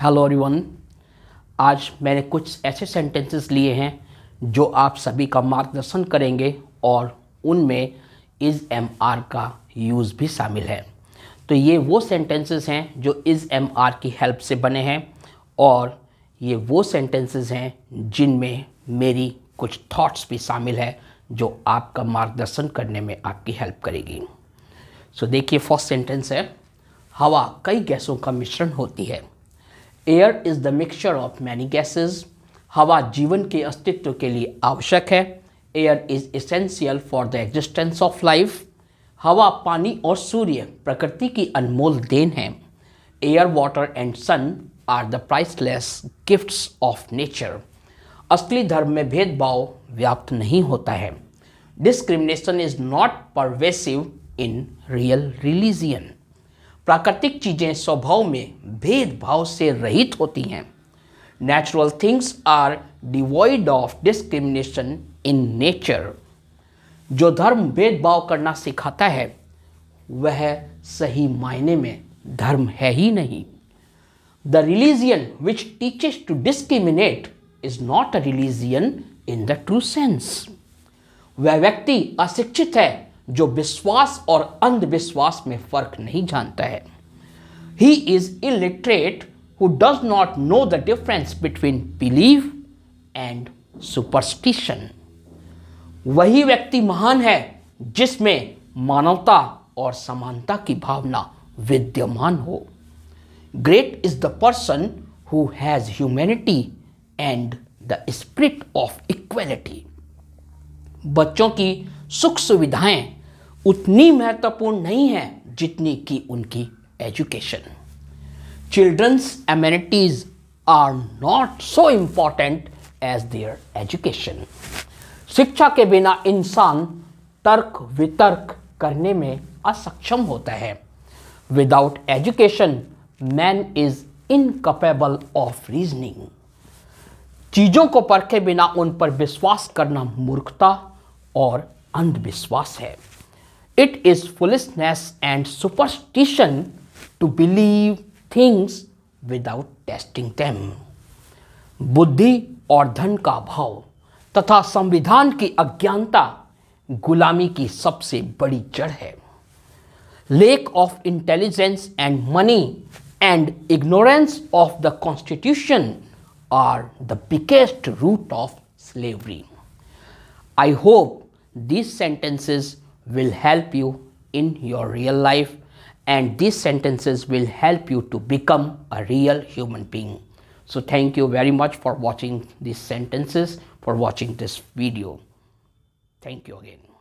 Hello everyone आज मैंने कुछ ऐसे सेंटेंसेस लिए हैं जो आप सभी का मार्गदर्शन करेंगे और उनमें इज़ एम आर का यूज़ भी शामिल है तो ये वो सेंटेंसेस हैं जो इज़ एम आर की हेल्प से बने हैं और ये वो सेंटेंसेस हैं जिनमें मेरी कुछ थॉट्स भी शामिल है जो आपका मार्गदर्शन करने में आपकी हेल्प करेगी सो so, देखिए फर्स्ट सेंटेंस है हवा कई गैसों का मिश्रण होती है air is the mixture of many gases हवा जीवन के अस्तित्व के लिए आवश्यक है air is essential for the existence of life हवा पानी और सूर्य प्रकृति की अनमोल देन है air water and sun are the priceless gifts of nature असली धर्म में भेदभाव व्याप्त नहीं होता है discrimination is not pervasive in real religion प्राकृतिक चीज़ें स्वभाव में भेदभाव से रहित होती हैं natural things are devoid of discrimination in nature जो धर्म भेदभाव करना सिखाता है वह सही मायने में धर्म है ही नहीं the religion which teaches to discriminate is not a religion in the true sense वह व्यक्ति अशिक्षित है जो विश्वास और अंधविश्वास में फर्क नहीं जानता है He is illiterate who does not know the difference between belief and superstition. वही व्यक्ति महान है जिसमें मानवता और समानता की भावना विद्यमान हो great is the person who has humanity and the spirit of equality बच्चों की सुख सुविधाएं उतनी महत्वपूर्ण नहीं है जितनी कि उनकी education. Children's amenities are not so important as their education. शिक्षा के बिना इंसान तर्क वितर्क करने में असक्षम होता है without education man is incapable of reasoning चीज़ों को परखे बिना उन पर विश्वास करना मूर्खता और अंधविश्वास है it is foolishness and superstition to believe things without testing them. बुद्धि और धन का भाव तथा संविधान की अज्ञानता गुलामी की सबसे बड़ी जड़ है lack of intelligence and money and ignorance of the constitution are the biggest root of slavery. I hope these sentences will help you in your real life and these sentences will help you to become a real human being. So thank you very much for watching these sentences, for watching this video. Thank you again.